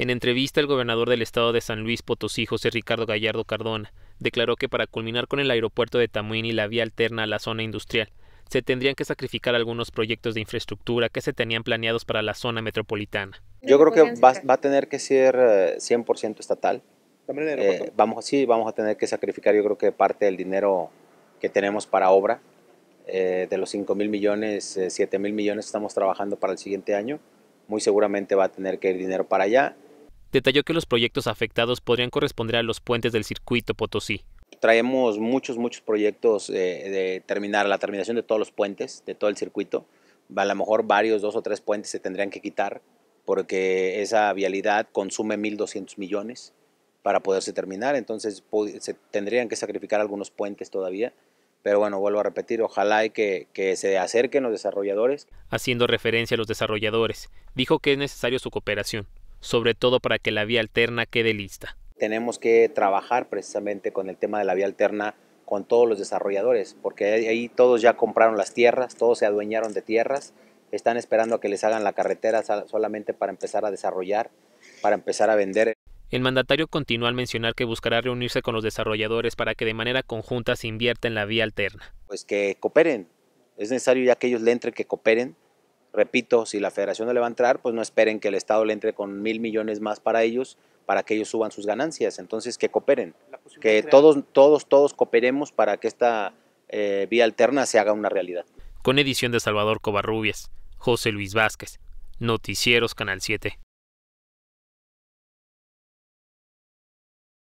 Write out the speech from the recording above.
En entrevista, el gobernador del estado de San Luis Potosí, José Ricardo Gallardo Cardona, declaró que para culminar con el aeropuerto de Tamuín y la vía alterna a la zona industrial, se tendrían que sacrificar algunos proyectos de infraestructura que se tenían planeados para la zona metropolitana. Yo creo que va, a tener que ser 100% eh, estatal. Eh, vamos, sí, vamos a tener que sacrificar yo creo que parte del dinero que tenemos para obra. Eh, de los 5 mil millones, 7 mil millones estamos trabajando para el siguiente año. Muy seguramente va a tener que ir dinero para allá detalló que los proyectos afectados podrían corresponder a los puentes del circuito Potosí. Traemos muchos, muchos proyectos eh, de terminar, la terminación de todos los puentes, de todo el circuito. A lo mejor varios, dos o tres puentes se tendrían que quitar porque esa vialidad consume 1.200 millones para poderse terminar, entonces se tendrían que sacrificar algunos puentes todavía. Pero bueno, vuelvo a repetir, ojalá que, que, se acerquen los desarrolladores. Haciendo referencia a los desarrolladores, dijo que es necesario su cooperación, sobre todo para que la vía alterna quede lista. Tenemos que trabajar precisamente con el tema de la vía alterna con todos los desarrolladores, porque ahí todos ya compraron las tierras, todos se adueñaron de tierras, están esperando a que les hagan la carretera solamente para empezar a desarrollar, para empezar a vender. El mandatario continúa al mencionar que buscará reunirse con los desarrolladores para que de manera conjunta se invierta en la vía alterna. Pues que cooperen, es necesario ya que ellos le entren, que cooperen, Repito, si la federación no le va a entrar, pues no esperen que el Estado le entre con mil millones más para ellos, para que ellos suban sus ganancias. Entonces, que cooperen, que todos, todos, todos cooperemos para que esta eh, vía alterna se haga una realidad. Con edición de Salvador Covarrubias, José Luis Vázquez, Noticieros Canal 7.